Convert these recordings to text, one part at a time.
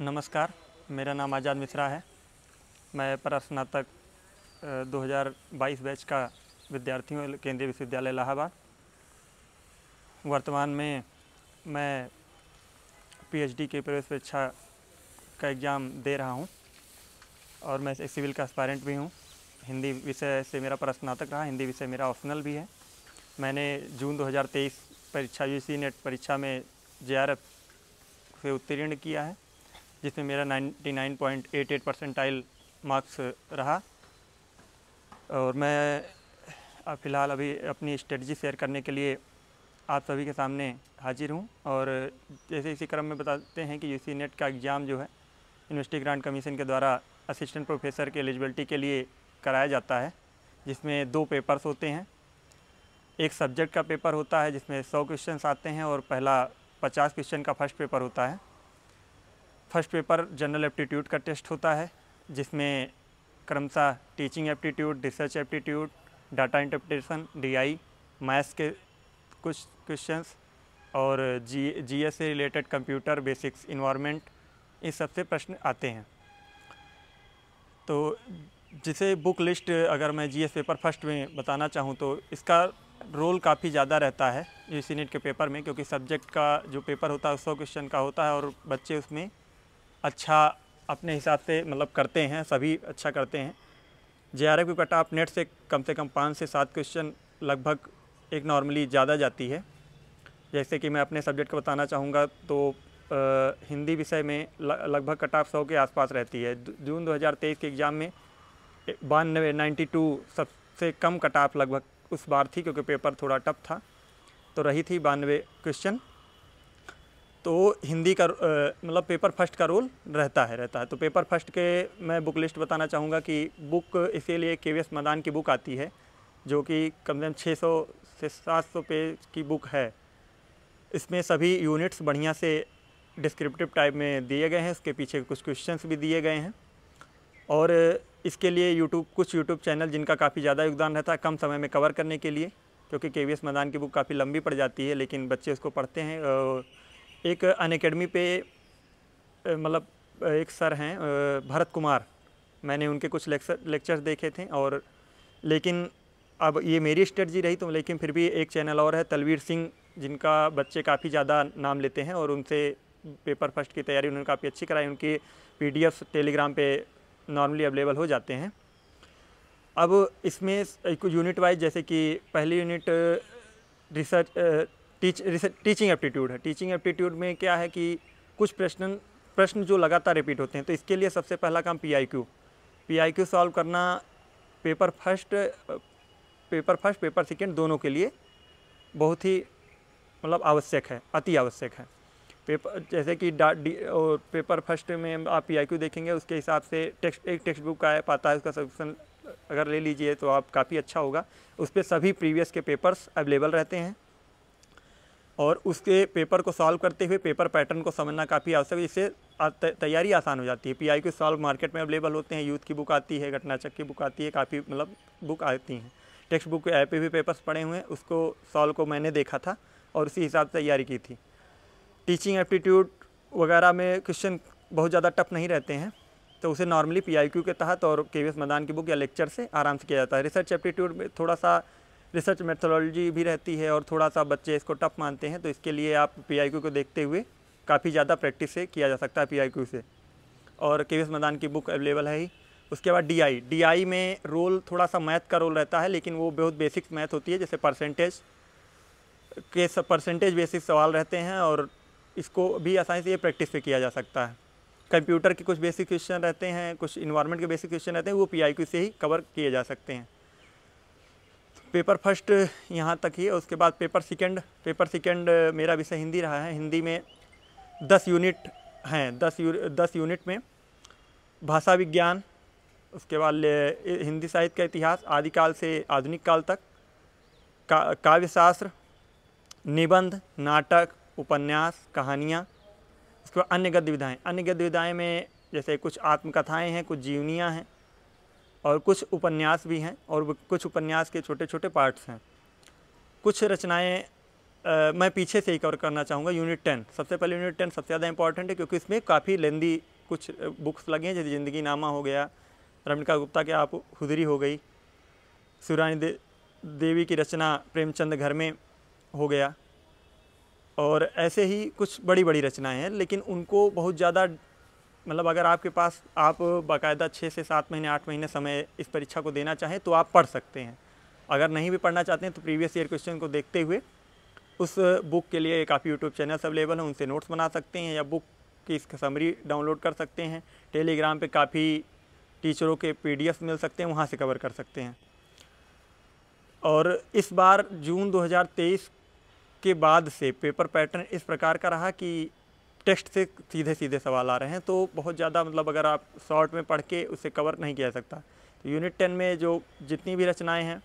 नमस्कार मेरा नाम आज़ाद मिश्रा है मैं परस्नातक 2022 बैच का विद्यार्थी हूँ केंद्रीय विश्वविद्यालय इलाहाबाद वर्तमान में मैं पीएचडी के प्रवेश परीक्षा का एग्ज़ाम दे रहा हूँ और मैं एक सिविल का एस्पायरेंट भी हूँ हिंदी विषय से मेरा परस्नातक रहा हिंदी विषय मेरा ऑप्शनल भी है मैंने जून 2023 परीक्षा यूसी नेट परीक्षा में जे से उत्तीर्ण किया है जिसमें मेरा 99.88 परसेंटाइल मार्क्स रहा और मैं अब फ़िलहाल अभी अपनी स्ट्रेटजी शेयर करने के लिए आप सभी के सामने हाजिर हूँ और जैसे इसी क्रम में बताते हैं कि यूसी नेट का एग्ज़ाम जो है यूनिवर्सिटी ग्रांट कमीशन के द्वारा असिस्टेंट प्रोफेसर के एलिजिबिलिटी के लिए कराया जाता है जिसमें दो पेपर्स होते हैं एक सब्जेक्ट का पेपर होता है जिसमें सौ क्वेश्चन आते हैं और पहला पचास क्वेश्चन का फर्स्ट पेपर होता है फर्स्ट पेपर जनरल एप्टीट्यूड का टेस्ट होता है जिसमें क्रमशः teaching aptitude research aptitude data interpretation DI maths के कुछ क्वेश्चंस और जी एस से रिलेटेड कंप्यूटर बेसिक्स इन्वायरमेंट इस सबसे प्रश्न आते हैं तो जिसे बुक लिस्ट अगर मैं जीएस पेपर फर्स्ट में बताना चाहूँ तो इसका रोल काफ़ी ज़्यादा रहता है यूसी के पेपर में क्योंकि सब्जेक्ट का जो पेपर होता है सौ क्वेश्चन का होता है और बच्चे उसमें अच्छा अपने हिसाब से मतलब करते हैं सभी अच्छा करते हैं जे आर एफ की कट ऑफ नेट से कम से कम पाँच से सात क्वेश्चन लगभग एक नॉर्मली ज़्यादा जाती है जैसे कि मैं अपने सब्जेक्ट का बताना चाहूँगा तो आ, हिंदी विषय में लगभग कट ऑफ सौ के आसपास रहती है जून 2023 के एग्ज़ाम में बानवे नाइन्टी टू सबसे कम कट ऑफ लगभग उस बार थी क्योंकि पेपर थोड़ा टफ था तो रही थी बानवे क्वेश्चन तो हिंदी का मतलब पेपर फर्स्ट का रोल रहता है रहता है तो पेपर फर्स्ट के मैं बुक लिस्ट बताना चाहूँगा कि बुक इसीलिए के वी एस मदान की बुक आती है जो कि कम से कम छः सौ से सात सौ पेज की बुक है इसमें सभी यूनिट्स बढ़िया से डिस्क्रिप्टिव टाइप में दिए गए हैं इसके पीछे कुछ क्वेश्चंस भी दिए गए हैं और इसके लिए यूट्यूब कुछ यूट्यूब चैनल जिनका काफ़ी ज़्यादा योगदान रहता है कम समय में कवर करने के लिए क्योंकि के वी एस मदान की बुक काफ़ी लंबी पड़ जाती है लेकिन बच्चे उसको पढ़ते हैं एक अन अकेडमी पे मतलब एक सर हैं भरत कुमार मैंने उनके कुछ लेक्चर लेक्चर्स देखे थे और लेकिन अब ये मेरी स्ट्रेटजी रही तो लेकिन फिर भी एक चैनल और है तलवीर सिंह जिनका बच्चे काफ़ी ज़्यादा नाम लेते हैं और उनसे पेपर फर्स्ट की तैयारी उन्होंने काफ़ी अच्छी कराई उनकी एफ टेलीग्राम पर नॉर्मली अवेलेबल हो जाते हैं अब इसमें यूनिट वाइज जैसे कि पहली unit research teach teaching aptitude है टीचिंग एप्टीट्यूड में क्या है कि कुछ प्रश्न प्रश्न जो लगातार रिपीट होते हैं तो इसके लिए सबसे पहला काम P I Q P I Q solve करना paper first paper first paper second दोनों के लिए बहुत ही मतलब आवश्यक है अति आवश्यक है पेपर जैसे कि डा डी और पेपर फर्स्ट में आप पी आई क्यू देखेंगे उसके हिसाब से टेक्स्ट एक टेक्स्ट बुक का आता है उसका सब्सक्रिप्शन अगर ले लीजिए तो आप काफ़ी अच्छा होगा उस पर सभी प्रीवियस के पेपर्स अवेलेबल रहते हैं और उसके पेपर को सॉल्व करते हुए पेपर पैटर्न को समझना काफ़ी आवश्यक है इससे तैयारी आसान हो जाती है पीआई के सॉल्व मार्केट में अवेलेबल होते हैं यूथ की बुक आती है घटनाचक की बुक आती है काफ़ी मतलब बुक आती हैं टेक्स्ट बुक के ऐप पे भी पेपर्स पड़े हुए हैं उसको सॉल्व को मैंने देखा था और उसी हिसाब से तैयारी की थी टीचिंग एप्टीट्यूड वगैरह में क्वेश्चन बहुत ज़्यादा टफ नहीं रहते हैं तो उसे नॉर्मली पी के तहत और के मैदान की बुक या लेक्चर से आराम से किया जाता है रिसर्च एप्टीट्यूड में थोड़ा सा रिसर्च मेथोलॉजी भी रहती है और थोड़ा सा बच्चे इसको टफ मानते हैं तो इसके लिए आप पी को देखते हुए काफ़ी ज़्यादा प्रैक्टिस से किया जा सकता है पी से और के मैदान की बुक अवेलेबल है ही उसके बाद डी आई में रोल थोड़ा सा मैथ का रोल रहता है लेकिन वो बहुत बेसिक मैथ होती है जैसे परसेंटेज के सब परसेंटेज बेसिक सवाल रहते हैं और इसको भी आसानी से ये प्रैक्टिस पे किया जा सकता है कंप्यूटर के कुछ बेसिक क्वेश्चन रहते हैं कुछ इन्वायरमेंट के बेसिक क्वेश्चन रहते हैं वो पी से ही कवर किए जा सकते हैं पेपर फर्स्ट यहाँ तक ही उसके बाद पेपर सेकंड पेपर सेकंड मेरा विषय हिंदी रहा है हिंदी में दस यूनिट हैं दस यू दस यूनिट में भाषा विज्ञान उसके बाद हिंदी साहित्य का इतिहास आदिकाल से आधुनिक काल तक का काव्यशास्त्र निबंध नाटक उपन्यास कहानियाँ उसके बाद अन्य गद्य विधाएँ अन्य गद्य विधाएँ में जैसे कुछ आत्मकथाएँ हैं कुछ जीवनियाँ हैं और कुछ उपन्यास भी हैं और कुछ उपन्यास के छोटे छोटे पार्ट्स हैं कुछ रचनाएँ मैं पीछे से ही कवर करना चाहूँगा यूनिट टेन सबसे पहले यूनिट टेन सबसे ज़्यादा इंपॉर्टेंट है क्योंकि इसमें काफ़ी लेंदी कुछ बुक्स लगी हैं जैसे ज़िंदगी नामा हो गया रमिका गुप्ता के आप हुजरी हो गई सुरानी दे, देवी की रचना प्रेमचंद घर में हो गया और ऐसे ही कुछ बड़ी बड़ी रचनाएं हैं लेकिन उनको बहुत ज़्यादा मतलब अगर आपके पास आप बाकायदा छः से सात महीने आठ महीने समय इस परीक्षा को देना चाहें तो आप पढ़ सकते हैं अगर नहीं भी पढ़ना चाहते हैं तो प्रीवियस ईयर क्वेश्चन को देखते हुए उस बुक के लिए काफ़ी यूट्यूब चैनल्स अवेलेबल हैं उनसे नोट्स बना सकते हैं या बुक की इसका समरी डाउनलोड कर सकते हैं टेलीग्राम पे काफ़ी टीचरों के पी मिल सकते हैं वहाँ से कवर कर सकते हैं और इस बार जून 2023 के बाद से पेपर पैटर्न इस प्रकार का रहा कि टेस्ट से सीधे सीधे सवाल आ रहे हैं तो बहुत ज़्यादा मतलब अगर आप शॉर्ट में पढ़ के उसे कवर नहीं किया सकता तो यूनिट टेन में जो जितनी भी रचनाएँ हैं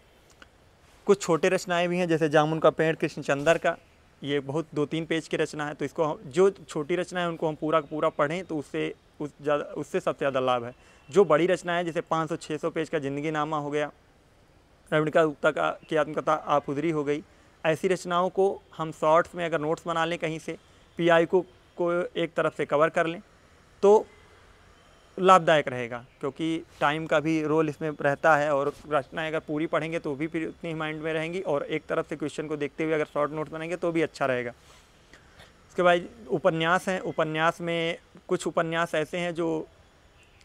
कुछ छोटे रचनाएँ भी हैं जैसे जामुन का पेड़ कृष्णचंदर का ये बहुत दो तीन पेज की रचना है तो इसको हम जो छोटी रचना है उनको हम पूरा पूरा पढ़ें तो उससे उस ज़्यादा उससे सबसे ज़्यादा लाभ है जो बड़ी रचना है जैसे 500-600 पेज का ज़िंदगी नामा हो गया रविका गुप्ता का की आत्मकथा उधरी हो गई ऐसी रचनाओं को हम शॉर्ट्स में अगर नोट्स बना लें कहीं से पी को को एक तरफ से कवर कर लें तो लाभदायक रहेगा क्योंकि टाइम का भी रोल इसमें रहता है और रचनाएँ अगर पूरी पढ़ेंगे तो भी फिर उतनी ही माइंड में रहेंगी और एक तरफ से क्वेश्चन को देखते हुए अगर शॉर्ट नोट्स बनाएंगे तो भी अच्छा रहेगा इसके बाद उपन्यास हैं उपन्यास में कुछ उपन्यास ऐसे हैं जो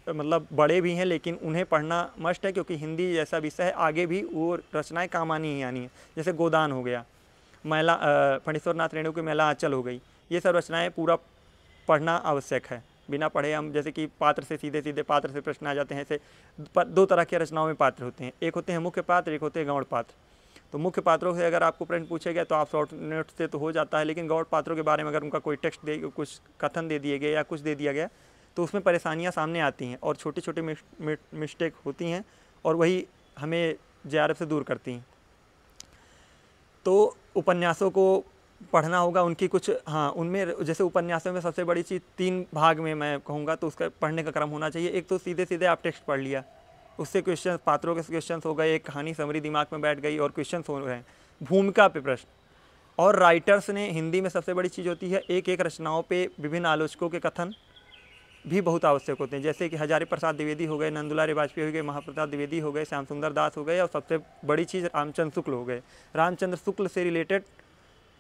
मतलब बड़े भी हैं लेकिन उन्हें पढ़ना मस्ट है क्योंकि हिंदी जैसा विषय है आगे भी वो रचनाएँ काम आनी ही आनी है जैसे गोदान हो गया महिला फणेश्वर नाथ रेणु की महिला आँचल हो गई ये संरचनाएँ पूरा पढ़ना आवश्यक है बिना पढ़े हम जैसे कि पात्र से सीधे सीधे पात्र से प्रश्न आ जाते हैं ऐसे दो तरह के रचनाओं में पात्र होते हैं एक होते हैं मुख्य पात्र एक होते हैं गौड़ पात्र तो मुख्य पात्रों से अगर आपको प्रश्न पूछे गए तो आप शॉर्ट नोट से तो हो जाता है लेकिन गौड़ पात्रों के बारे में अगर उनका कोई टेक्स्ट दे कुछ कथन दे दिए गए या कुछ दे दिया गया तो उसमें परेशानियाँ सामने आती हैं और छोटी छोटी मिस्टेक होती हैं और वही हमें जे से दूर करती हैं तो उपन्यासों को पढ़ना होगा उनकी कुछ हाँ उनमें जैसे उपन्यासों में सबसे बड़ी चीज़ तीन भाग में मैं कहूँगा तो उसका पढ़ने का क्रम होना चाहिए एक तो सीधे सीधे आप टेक्स्ट पढ़ लिया उससे क्वेश्चन पात्रों के क्वेश्चन हो गए एक कहानी समरी दिमाग में बैठ गई और क्वेश्चन हो रहे हैं भूमिका पे प्रश्न और राइटर्स ने हिंदी में सबसे बड़ी चीज़ होती है एक एक रचनाओं पर विभिन्न आलोचकों के कथन भी बहुत आवश्यक होते हैं जैसे कि हजारी प्रसाद द्विवेदी हो गए नंदुला वाजपेयी हो गए महाप्रसाद द्विवेदी हो गए श्याम सुंदर दास हो गए और सबसे बड़ी चीज़ रामचंद्र शुक्ल हो गए रामचंद्र शुक्ल से रिलेटेड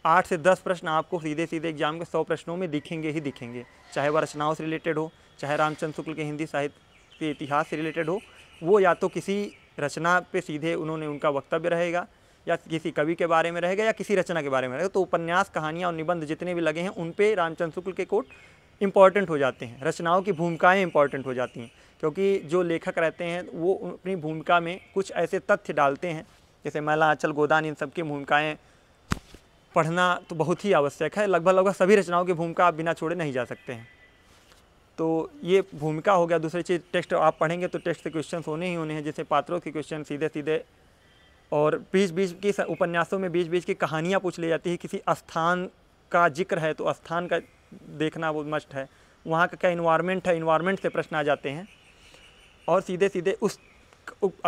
आठ से दस प्रश्न आपको सीधे सीधे एग्जाम के सौ प्रश्नों में दिखेंगे ही दिखेंगे चाहे वह रचनाओं से रिलेटेड हो चाहे रामचंद्र शुक्ल के हिंदी साहित्य के इतिहास से रिलेटेड हो वो या तो किसी रचना पे सीधे उन्होंने उनका वक्तव्य रहेगा या किसी कवि के बारे में रहेगा या किसी रचना के बारे में रहेगा तो उपन्यास कहानियाँ और निबंध जितने भी लगे हैं उन पर रामचंद्र शुक्ल के कोट इंपॉर्टेंट हो जाते हैं रचनाओं की भूमिकाएँ इंपॉर्टेंट हो जाती हैं क्योंकि जो लेखक रहते हैं वो अपनी भूमिका में कुछ ऐसे तथ्य डालते हैं जैसे मैला आंचल गोदान इन सब की भूमिकाएँ पढ़ना तो बहुत ही आवश्यक है लगभग लगभग सभी रचनाओं की भूमिका आप बिना छोड़े नहीं जा सकते हैं तो ये भूमिका हो गया दूसरी चीज़ टेक्स्ट आप पढ़ेंगे तो टेक्स्ट के क्वेश्चन होने ही होने हैं जैसे पात्रों के क्वेश्चन सीधे सीधे और बीच बीच की उपन्यासों में बीच बीच की कहानियाँ पूछ ली जाती है किसी स्थान का जिक्र है तो स्थान का देखना वो मस्ट है वहाँ का क्या इन्वायरमेंट है इन्वायरमेंट से प्रश्न आ जाते हैं और सीधे सीधे उस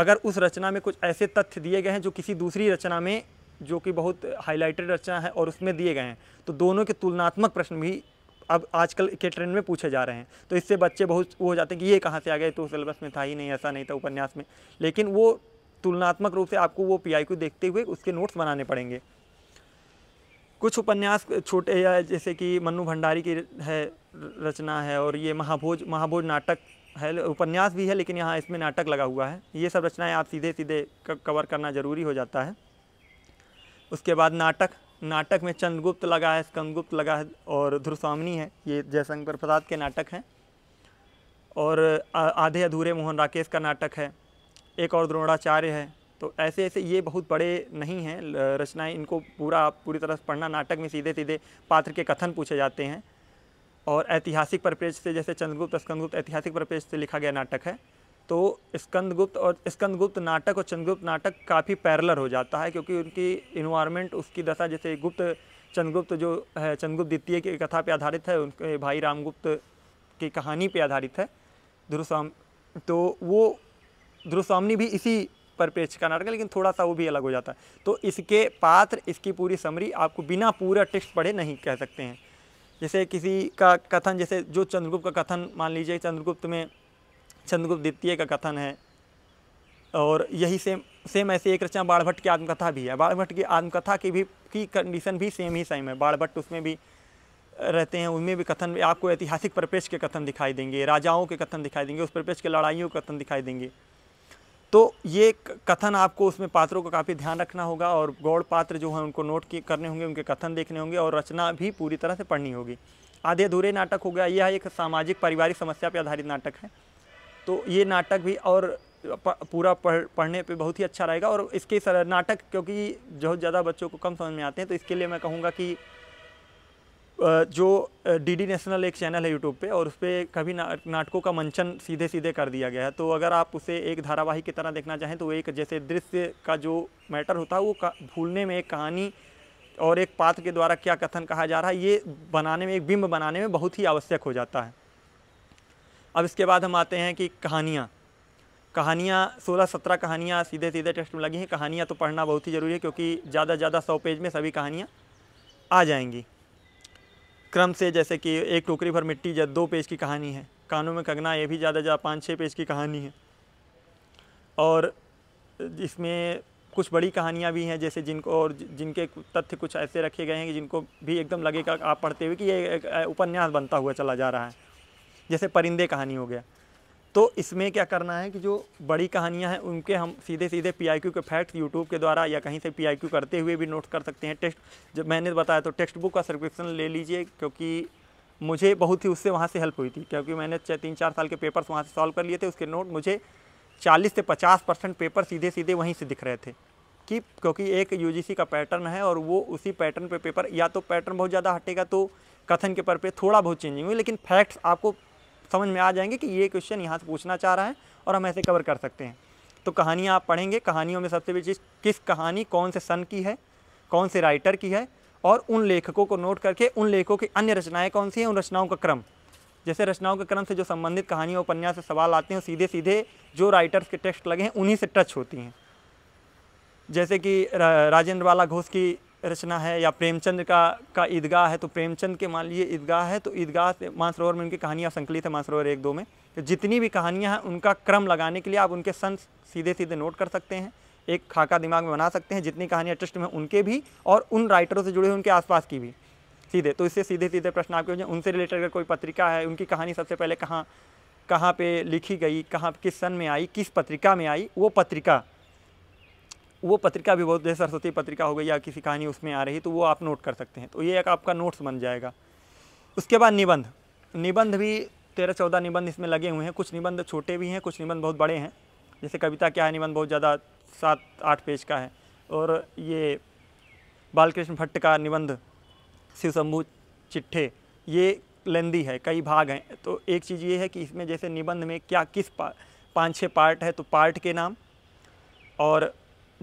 अगर उस रचना में कुछ ऐसे तथ्य दिए गए हैं जो किसी दूसरी रचना में जो कि बहुत हाईलाइटेड रचना है और उसमें दिए गए हैं तो दोनों के तुलनात्मक प्रश्न भी अब आजकल के ट्रेंड में पूछे जा रहे हैं तो इससे बच्चे बहुत वो हो जाते हैं कि ये कहाँ से आ गए तो सिलेबस में था ही नहीं ऐसा नहीं था उपन्यास में लेकिन वो तुलनात्मक रूप से आपको वो पी को देखते हुए उसके नोट्स बनाने पड़ेंगे कुछ उपन्यास छोटे या जैसे कि मन्नू भंडारी की है रचना है और ये महाभोज महाभोज नाटक है उपन्यास भी है लेकिन यहाँ इसमें नाटक लगा हुआ है ये सब रचनाएं आप सीधे सीधे कवर करना ज़रूरी हो जाता है उसके बाद नाटक नाटक में चंद्रगुप्त लगा है स्कंदगुप्त लगा है और ध्रुस्वामिनी है ये जयशंकर प्रसाद के नाटक हैं और आधे अधूरे मोहन राकेश का नाटक है एक और द्रोणाचार्य है तो ऐसे ऐसे ये बहुत बड़े नहीं हैं रचनाएं इनको पूरा आप पूरी तरह से पढ़ना नाटक में सीधे सीधे पात्र के कथन पूछे जाते हैं और ऐतिहासिक परिप्रेक्ष्य से जैसे चंद्रगुप्त स्कंदगुप्त ऐतिहासिक परिप्रेक्ष्य से लिखा गया नाटक है तो स्कंदगुप्त और स्कंदगुप्त नाटक और चंद्रगुप्त नाटक काफ़ी पैरलर हो जाता है क्योंकि उनकी इन्वायरमेंट उसकी दशा जैसे गुप्त चंद्रगुप्त जो है चंद्रगुप्त द्वितीय की कथा पर आधारित है उनके भाई रामगुप्त की कहानी पर आधारित है ध्रुसाम तो वो ध्रुसामनी भी इसी परिप्रेक्ष्य का नाटक है लेकिन थोड़ा सा वो भी अलग हो जाता है तो इसके पात्र इसकी पूरी समरी आपको बिना पूरा टेक्स्ट पढ़े नहीं कह सकते हैं जैसे किसी का कथन जैसे जो चंद्रगुप्त का कथन मान लीजिए चंद्रगुप्त में चंद्रगुप्त द्वितीय का कथन है और यही सेम सेम ऐसे एक रचना बाढ़भट्ट की आत्मकथा भी है बाढ़भट्ट की आत्मकथा की भी की कंडीशन भी सेम ही सेम है बाढ़भट्ट उसमें भी रहते हैं उनमें भी कथन भी आपको ऐतिहासिक परिप्रेक्ष्य के कथन दिखाई देंगे राजाओं के कथन दिखाई देंगे उस परिप्रेक्ष्य के लड़ाइयों के कथन दिखाई देंगे तो ये कथन आपको उसमें पात्रों का काफ़ी ध्यान रखना होगा और गौड़ पात्र जो हैं उनको नोट करने होंगे उनके कथन देखने होंगे और रचना भी पूरी तरह से पढ़नी होगी आधे अधूरे नाटक हो गया यह एक सामाजिक पारिवारिक समस्या पर आधारित नाटक है तो ये नाटक भी और पूरा पढ़ पढ़ने पे बहुत ही अच्छा रहेगा और इसके सर नाटक क्योंकि बहुत ज़्यादा बच्चों को कम समझ में आते हैं तो इसके लिए मैं कहूँगा कि जो डीडी नेशनल एक चैनल है यूट्यूब पे और उस पर कभी ना, नाटकों का मंचन सीधे सीधे कर दिया गया है तो अगर आप उसे एक धारावाहिक की तरह देखना चाहें तो एक जैसे दृश्य का जो मैटर होता है वो भूलने में एक कहानी और एक पात्र के द्वारा क्या कथन कहा जा रहा है ये बनाने में एक बिंब बनाने में बहुत ही आवश्यक हो जाता है अब इसके बाद हम आते हैं कि कहानियाँ कहानियाँ सोलह सत्रह कहानियाँ सीधे सीधे टेक्स्ट में लगी हैं कहानियाँ तो पढ़ना बहुत ही ज़रूरी है क्योंकि ज़्यादा से ज़्यादा सौ पेज में सभी कहानियाँ आ जाएंगी क्रम से जैसे कि एक टोकरी भर मिट्टी या दो पेज की कहानी है कानों में कगना ये भी ज़्यादा ज़्यादा पाँच छः पेज की कहानी है और इसमें कुछ बड़ी कहानियाँ भी हैं जैसे जिनको और जिनके तथ्य कुछ ऐसे रखे गए हैं कि जिनको भी एकदम लगेगा आप पढ़ते हुए कि ये उपन्यास बनता हुआ चला जा रहा है जैसे परिंदे कहानी हो गया तो इसमें क्या करना है कि जो बड़ी कहानियाँ हैं उनके हम सीधे सीधे पी आई क्यू के फैक्ट्स यूट्यूब के द्वारा या कहीं से पी आई क्यू करते हुए भी नोट कर सकते हैं टेक्स्ट जब मैंने बताया तो टेक्स्ट बुक का सब्सक्रिप्शन ले लीजिए क्योंकि मुझे बहुत ही उससे वहाँ से हेल्प हुई थी क्योंकि मैंने तीन चार साल के पेपर्स वहाँ से सॉल्व कर लिए थे उसके नोट मुझे चालीस से पचास परसेंट पेपर सीधे सीधे वहीं से दिख रहे थे कि क्योंकि एक सी का पैटर्न है और वो उसी पैटर्न पे पेपर या तो पैटर्न बहुत ज़्यादा हटेगा तो कथन के पर पे थोड़ा बहुत चेंजिंग हुई लेकिन फैक्ट्स आपको समझ में आ जाएंगे कि ये क्वेश्चन यहाँ से पूछना चाह रहा है और हम ऐसे कवर कर सकते हैं तो कहानियाँ आप पढ़ेंगे कहानियों में सबसे बड़ी चीज़ किस कहानी कौन से सन की है कौन से राइटर की है और उन लेखकों को नोट करके उन लेखकों की अन्य रचनाएँ कौन सी हैं उन रचनाओं का क्रम जैसे रचनाओं के क्रम से जो संबंधित कहानियों उपन्यास से सवाल आते हैं सीधे सीधे जो राइटर्स के टेक्स्ट लगे हैं उन्हीं से टच होती हैं जैसे कि राजेंद्र बाला घोष की रचना है या प्रेमचंद का का ईदगाह है तो प्रेमचंद के मान लीजिए ईदगाह है तो ईदगाह से मानसरोवर में उनकी कहानियाँ संकलित है मानसरोवर एक दो में तो जितनी भी कहानियाँ हैं उनका क्रम लगाने के लिए आप उनके सन सीधे सीधे नोट कर सकते हैं एक खाका दिमाग में बना सकते हैं जितनी कहानियाँ ट्रस्ट में उनके भी और उन राइटरों से जुड़े हुए उनके आसपास की भी सीधे तो इससे सीधे सीधे प्रश्न आपके हो उनसे रिलेटेड अगर कोई पत्रिका है उनकी कहानी सबसे पहले कहाँ कहाँ पे लिखी गई कहाँ किस सन में आई किस पत्रिका में आई वो पत्रिका वो पत्रिका भी बहुत जैसे सरस्वती पत्रिका हो गई या किसी कहानी उसमें आ रही तो वो आप नोट कर सकते हैं तो ये एक आपका नोट्स बन जाएगा उसके बाद निबंध निबंध भी तेरह चौदह निबंध इसमें लगे हुए हैं कुछ निबंध छोटे भी हैं कुछ निबंध बहुत बड़े हैं जैसे कविता क्या है निबंध बहुत ज़्यादा सात आठ पेज का है और ये बालकृष्ण भट्ट का निबंध शिव शंभू चिट्ठे ये लेंदी है कई भाग हैं तो एक चीज़ ये है कि इसमें जैसे निबंध में क्या किस पा, पाँच छः पार्ट है तो पार्ट के नाम और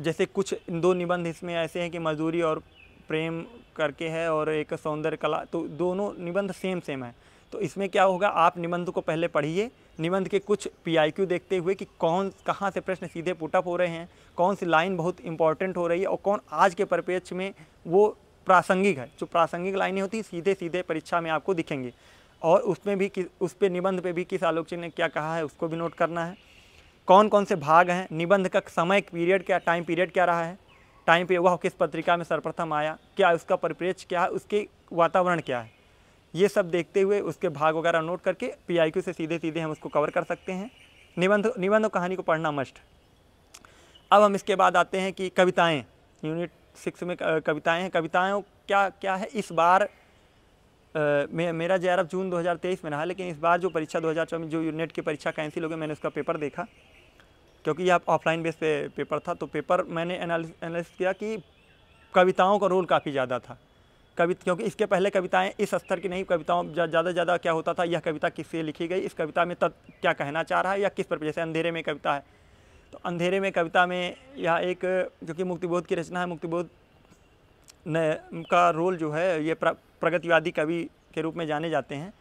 जैसे कुछ दो निबंध इसमें ऐसे हैं कि मजदूरी और प्रेम करके है और एक सौंदर्य कला तो दोनों निबंध सेम सेम है तो इसमें क्या होगा आप निबंध को पहले पढ़िए निबंध के कुछ पीआईक्यू देखते हुए कि कौन कहाँ से प्रश्न सीधे पुटअप हो रहे हैं कौन सी लाइन बहुत इंपॉर्टेंट हो रही है और कौन आज के परिप्रेक्ष्य में वो प्रासंगिक है जो प्रासंगिक लाइनें होती सीधे सीधे परीक्षा में आपको दिखेंगी और उसमें भी उस पर निबंध पर भी किस आलोचक ने क्या कहा है उसको भी नोट करना है कौन कौन से भाग हैं निबंध का समय पीरियड क्या टाइम पीरियड क्या रहा है टाइम पीरियड वह किस पत्रिका में सर्वप्रथम आया क्या उसका परिप्रेक्ष्य क्या है उसके वातावरण क्या है ये सब देखते हुए उसके भाग वगैरह नोट करके पी से सीधे सीधे हम उसको कवर कर सकते हैं निबंध निबंध कहानी को पढ़ना मस्ट अब हम इसके बाद आते हैं कि कविताएँ यूनिट सिक्स में कविताएँ हैं कविताएँ क्या क्या है इस बार मे, मेरा जे जून 2023 में रहा लेकिन इस बार जो परीक्षा 2024 में जो यूनिट की परीक्षा कैंसिल हो गई मैंने उसका पेपर देखा क्योंकि यह ऑफलाइन बेस पे पेपर था तो पेपर मैंने एनालिस किया कि कविताओं का रोल काफ़ी ज़्यादा था कवि क्योंकि इसके पहले कविताएं इस स्तर की नहीं कविताओं ज़्यादा से ज़्यादा क्या होता था यह कविता किससे लिखी गई इस कविता में तब क्या कहना चाह रहा है या किस पर जैसे अंधेरे में कविता है तो अंधेरे में कविता में यह एक जो कि मुक्तिबोध की रचना है मुक्तिबोध का रोल जो है ये प्रगतिवादी कवि के रूप में जाने जाते हैं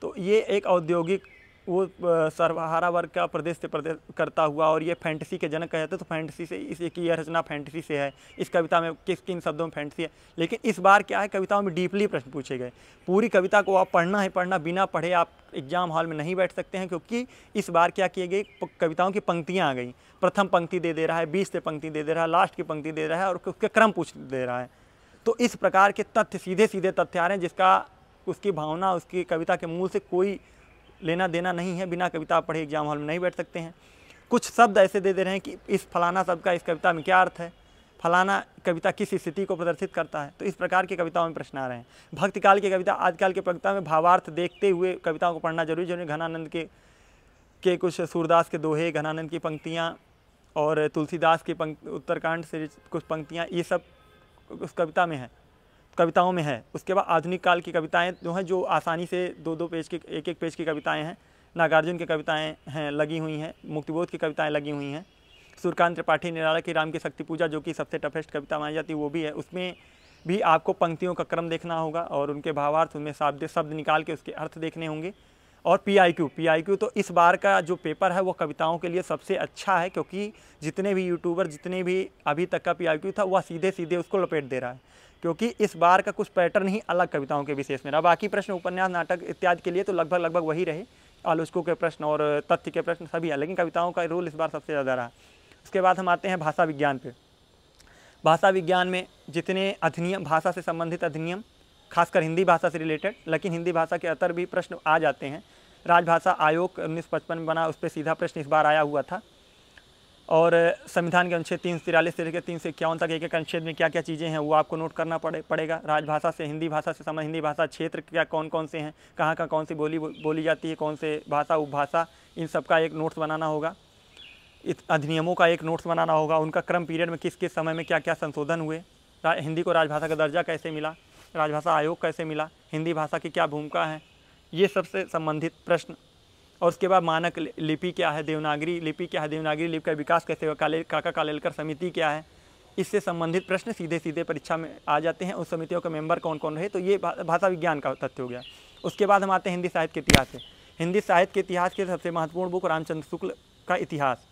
तो ये एक औद्योगिक वो सर्वहारा वर्ग का प्रदेश से प्रदेश करता हुआ और ये फैंटसी के जनक कहते तो फैंटसी से इस एक यह रचना फैंटसी से है इस कविता में किस किन शब्दों में फैंटसी है लेकिन इस बार क्या है कविताओं में डीपली प्रश्न पूछे गए पूरी कविता को आप पढ़ना ही पढ़ना बिना पढ़े आप एग्जाम हॉल में नहीं बैठ सकते हैं क्योंकि इस बार क्या किए गए कविताओं की पंक्तियाँ आ गई प्रथम पंक्ति दे दे रहा है बीस से पंक्ति दे दे रहा है लास्ट की पंक्ति दे रहा है और उसके क्रम पूछ दे रहा है तो इस प्रकार के तथ्य सीधे सीधे तथ्य आ रहे हैं जिसका उसकी भावना उसकी कविता के मूल से कोई लेना देना नहीं है बिना कविता पढ़े एग्जाम हॉल में नहीं बैठ सकते हैं कुछ शब्द ऐसे दे दे रहे हैं कि इस फलाना शब्द का इस कविता में क्या अर्थ है फलाना कविता किस स्थिति को प्रदर्शित करता है तो इस प्रकार की कविताओं में प्रश्न आ रहे हैं भक्तिकाल की कविता आजकल के कविता में भावार्थ देखते हुए कविताओं को पढ़ना जरूरी जरूरी घनानंद के के कुछ सूरदास के दोहे घनानंद की पंक्तियाँ और तुलसीदास की पंक्ति उत्तरकांड से कुछ पंक्तियाँ ये सब उस कविता में है कविताओं में है उसके बाद आधुनिक काल की कविताएं जो हैं जो आसानी से दो दो पेज की एक एक पेज की कविताएं हैं नागार्जुन की कविताएं हैं लगी हुई हैं मुक्तिबोध की कविताएं लगी हुई हैं सूर्यकांत त्रिपाठी निराला की राम की शक्ति पूजा जो कि सबसे टफेस्ट कविता मानी जाती है वो भी है उसमें भी आपको पंक्तियों का क्रम देखना होगा और उनके भावार्थ उनमें शब्द शब्द निकाल के उसके अर्थ देखने होंगे और P I Q P I Q तो इस बार का जो पेपर है वो कविताओं के लिए सबसे अच्छा है क्योंकि जितने भी यूट्यूबर जितने भी अभी तक का पी आई क्यू था वह सीधे सीधे उसको लपेट दे रहा है क्योंकि इस बार का कुछ पैटर्न ही अलग कविताओं के विशेष में रहा बाकी प्रश्न उपन्यास नाटक इत्यादि के लिए तो लगभग लगभग वही रहे आलोचकों के प्रश्न और तथ्य के प्रश्न सभी लेकिन कविताओं का रोल इस बार सबसे ज़्यादा रहा उसके बाद हम आते हैं भाषा विज्ञान पर भाषा विज्ञान में जितने अधिनियम भाषा से संबंधित अधिनियम खासकर हिंदी भाषा से रिलेटेड लेकिन हिंदी भाषा के अतर भी प्रश्न आ जाते हैं राजभाषा आयोग उन्नीस में बना उस पर सीधा प्रश्न इस बार आया हुआ था और संविधान के अनुच्छेद तीन तिरालीस से लेकर तीन से इक्यावन तक एक एक अनुच्छेद में क्या क्या चीज़ें हैं वो आपको नोट करना पड़े पड़ेगा राजभाषा से हिंदी भाषा से समझ हिंदी भाषा क्षेत्र क्या कौन कौन से हैं कहाँ कहाँ कौन सी बोली बोली जाती है कौन से भाषा उपभाषा इन सब का एक नोट्स बनाना होगा इस अधिनियमों का एक नोट्स बनाना होगा उनका क्रम पीरियड में किस किस समय में क्या क्या संशोधन हुए हिंदी को राजभाषा का दर्जा कैसे मिला राजभाषा आयोग कैसे मिला हिंदी भाषा की क्या भूमिका है ये सबसे संबंधित प्रश्न और उसके बाद मानक लिपि क्या है देवनागरी लिपि क्या है देवनागरी लिपि का विकास कैसे हुआ काले काका कालेलकर समिति क्या है इससे संबंधित प्रश्न सीधे सीधे परीक्षा में आ जाते हैं उस समितियों के मेंबर कौन कौन रहे तो ये भाषा विज्ञान का तथ्य हो गया उसके बाद हम आते हैं हिंदी साहित्य के इतिहास से हिंदी साहित्य के इतिहास के सबसे महत्वपूर्ण बुक रामचंद्र शुक्ल का इतिहास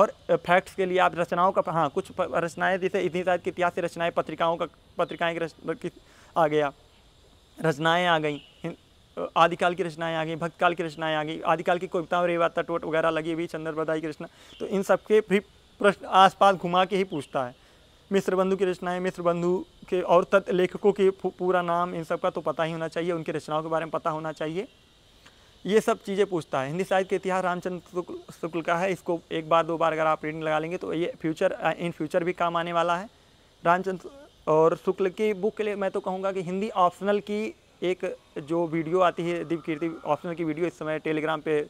और फैक्ट्स के लिए आप रचनाओं का हाँ कुछ रचनाएं जैसे इतनी साहित्य के इतिहास से रचनाएं पत्रिकाओं का पत्रिकाएँ की आ गया रचनाएँ आ गई आदिकाल की रचनाएं आ गई भक्तकाल की रचनाएं आ गई आदिकाल की कविताओं रेवाता टोट वगैरह लगी हुई चंद्र बधाई की रचना तो इन सब के भी प्रश्न आसपास घुमा के ही पूछता है मिश्र बंधु की रचनाएं मिश्र बंधु के और तत् लेखकों के पूरा नाम इन सब का तो पता ही होना चाहिए उनकी रचनाओं के बारे में पता होना चाहिए ये सब चीज़ें पूछता है हिंदी साहित्य के इतिहास रामचंद्र शुक्ल का है इसको एक बार दो बार अगर आप रीडिंग लगा लेंगे तो ये फ्यूचर इन फ्यूचर भी काम आने वाला है रामचंद्र और शुक्ल की बुक के लिए मैं तो कहूँगा कि हिंदी ऑप्शनल की एक जो वीडियो आती है दीप कीर्ति ऑप्शनल की वीडियो इस समय टेलीग्राम पे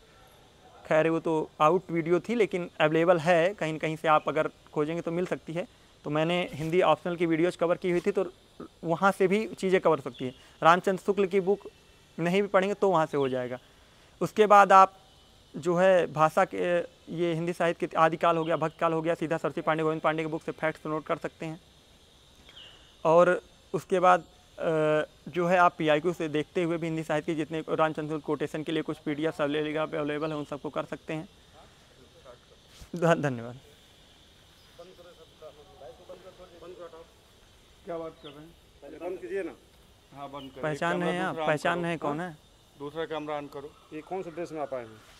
खैर वो तो आउट वीडियो थी लेकिन अवेलेबल है कहीं कहीं से आप अगर खोजेंगे तो मिल सकती है तो मैंने हिंदी ऑप्शनल की वीडियोज़ कवर की हुई थी तो वहाँ से भी चीज़ें कवर सकती है रामचंद्र शुक्ल की बुक नहीं भी पढ़ेंगे तो वहाँ से हो जाएगा उसके बाद आप जो है भाषा के ये हिंदी साहित्य के आदिकाल हो गया भक्तकाल हो गया सीधा सरसी पांडे गोविंद पांडे की बुक से फैक्ट्स नोट कर सकते हैं और उसके बाद जो है आप पी से देखते हुए भी हिंदी साहित्य के जितने रामचंद्र कोटेशन के लिए कुछ पी डी एफ अवेलेबल है उन सबको कर सकते हैं धन्यवाद क्या बात कर रहे हैं कीजिए ना हाँ बंद पहचान है आप पहचान है कौन है दूसरा कैमरा ऑन करो ये कौन से देश में आ पाए हैं